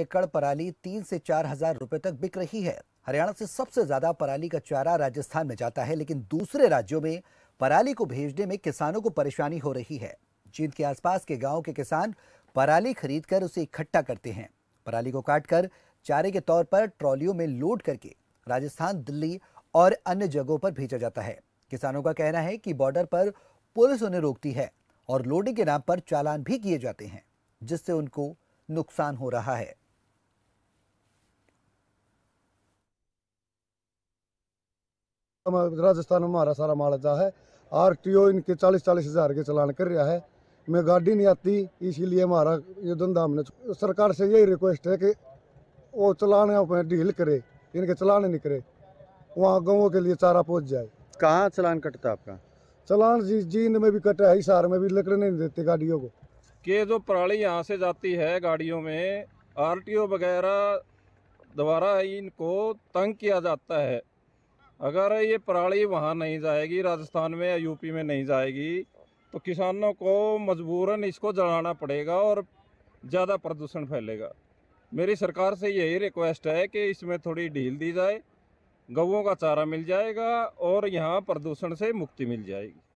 एकड़ पराली तीन से चार हजार रुपए तक बिक रही है हरियाणा से सबसे ज्यादा पराली का चारा राजस्थान में जाता है लेकिन दूसरे राज्यों में पराली को भेजने में किसानों को परेशानी हो रही है जींद के आसपास के गाँव के किसान पराली खरीद कर उसे इकट्ठा करते हैं पराली को काटकर चारे के तौर पर ट्रॉलियों में लोड करके राजस्थान दिल्ली और अन्य जगहों पर भेजा जाता है किसानों का कहना है कि बॉर्डर पर पुलिस उन्हें रोकती है और लोडिंग के नाम पर चालान भी किए जाते हैं जिससे उनको नुकसान हो रहा है राजस्थान में हमारा सारा माल जा है आर टी ओ इनके चालीस चालीस हज़ार के चलान कर रहा है मैं गाड़ी नहीं आती इसीलिए हमारा ये धंधा हमने सरकार से यही रिक्वेस्ट है कि वो चलाने ढील डील करे इनके चलाने नहीं करे वहाँ गाँवों के लिए चारा पहुँच जाए कहाँ चलान कटता आपका चलान जी जींद में भी कटा है हिसार में भी लकड़े नहीं देते गाड़ियों को के जो पराली यहाँ से जाती है गाड़ियों में आरटीओ वगैरह द्वारा इनको तंग किया जाता है अगर ये पराली वहाँ नहीं जाएगी राजस्थान में या यूपी में नहीं जाएगी तो किसानों को मजबूरन इसको जलाना पड़ेगा और ज़्यादा प्रदूषण फैलेगा मेरी सरकार से यही रिक्वेस्ट है कि इसमें थोड़ी ढील दी जाए गवों का चारा मिल जाएगा और यहाँ प्रदूषण से मुक्ति मिल जाएगी